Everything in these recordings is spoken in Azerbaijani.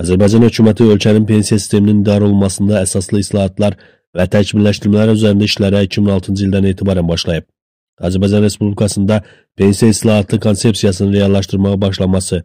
Azərbaycan hökuməti ölkənin pensiya sisteminin idarə olunmasında əsaslı islahatlar və təkmilləşdirmələr üzərində işlərə 2006-cı ildən etibarən başlayıb. Azərbaycan Respublikasında pensiya islahatlı konsepsiyasının reallaşdırmağa başlaması,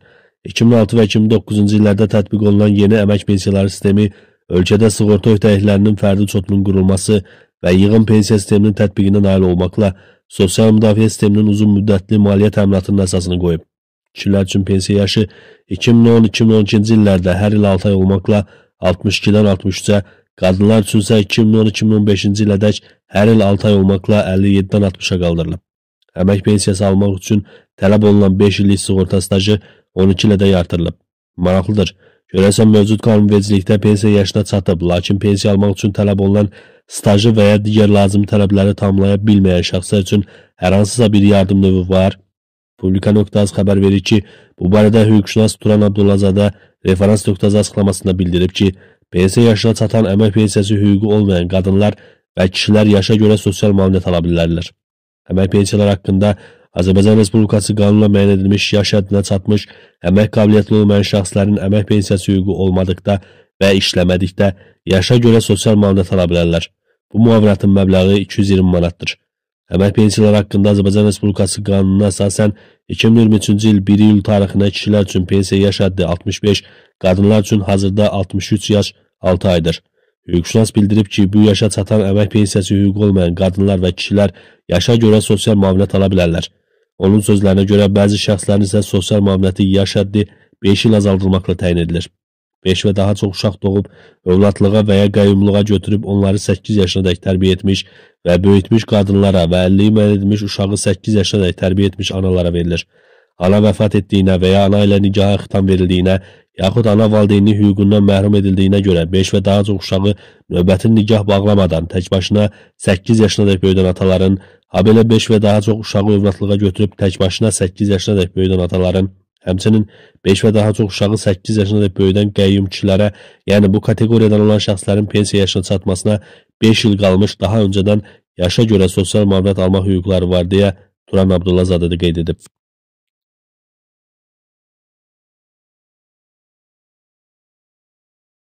2006 və 2009-cu illərdə tətbiq olunan yeni əmək pensiyaları sistemi, ölkədə sığorta öhdəliklərinin fərdi çotunun qurulması və yığın pensiya sisteminin tətbiqinə nail olmaqla sosial müdafiə sisteminin uzun müddətli maliyyə təminatının əsasını qoyub. Kişilər üçün pensiya yaşı 2010-2012-ci illərdə hər il 6 ay olmaqla 62-dən 63-ə, qadınlar üçün isə 2010-2015-ci ilədək hər il 6 ay olmaqla 57-dən 60-a qaldırılıb. Əmək pensiyası almaq üçün tələb olunan 5 illik sığorta stajı 12 ilədək artırılıb. Maraqlıdır. Görəsən mövcud qanunvericilikdə pensiya yaşına çatıb, lakin pensiya almaq üçün tələb olunan stajı və ya digər lazım tələbləri tamlaya bilməyən şəxslər üçün hər hansısa bir yardım növü var? Publika.az xəbər verir ki, bu barədə hüquqşünas Turan Abdullazadə referans.az açıqlamasında bildirib ki, PS yaşına çatan əmək pensiyası hüququ olmayan qadınlar və kişilər yaşa görə sosial müavinət ala bilərlər. Əmək pensiyaları haqqında Azərbaycan Respublikası qanunla müəyyən edilmiş yaş həddinə çatmış, əmək qabiliyyətli olmayan şəxslərin əmək pensiyası hüququ olmadıqda və işləmədikdə yaşa görə sosial müavinət ala bilərlər. Bu müavinətin məbləği 220 manatdır. Əmək pensiyaları haqqında Azərbaycan Respublikası qanununa əsasən 2023-cü il 1 iyul tarixinə kişilər üçün pensiya yaş həddi 65, qadınlar üçün hazırda 63 yaş 6 aydır. Hüquqşünas bildirib ki, bu yaşa çatan əmək pensiyası hüququ olmayan qadınlar və kişilər yaşa görə sosial müavinət ala bilərlər. Onun sözlərinə görə bəzi şəxslərin isə sosial müavinəti yaş həddi 5 il azaldılmaqla təyin edilir. 5 və daha çox uşaq doğub, övladlığa və ya qəyyumluğa götürüb onları 8 yaşınadək tərbiyə etmiş və böyütmüş qadınlara və 50 mən edilmiş uşağı 8 yaşınadək tərbiyə etmiş analara verilir. Ana vəfat etdiyinə və ya ana ilə nigaha xitam verildiyinə, yaxud ana valideyni hüququndan məhrum edildiyinə görə 5 və daha çox uşağı növbəti nigah bağlamadan tək başına 8 yaşınadək böyüdən ataların, habelə 5 və daha çox uşağı övladlığa götürüb tək başına 8 yaşınadək böyüdən ataların, Həmçinin 5 və daha çox uşağı 8 yaşında böyüdən qəyyumçilərə, yəni bu kateqoriyadan olan şəxslərin pensiya yaşına çatmasına 5 il qalmış daha öncədən yaşa görə sosial müavinət almaq hüquqları var deyə Turan Abdullazadə də qeyd edib.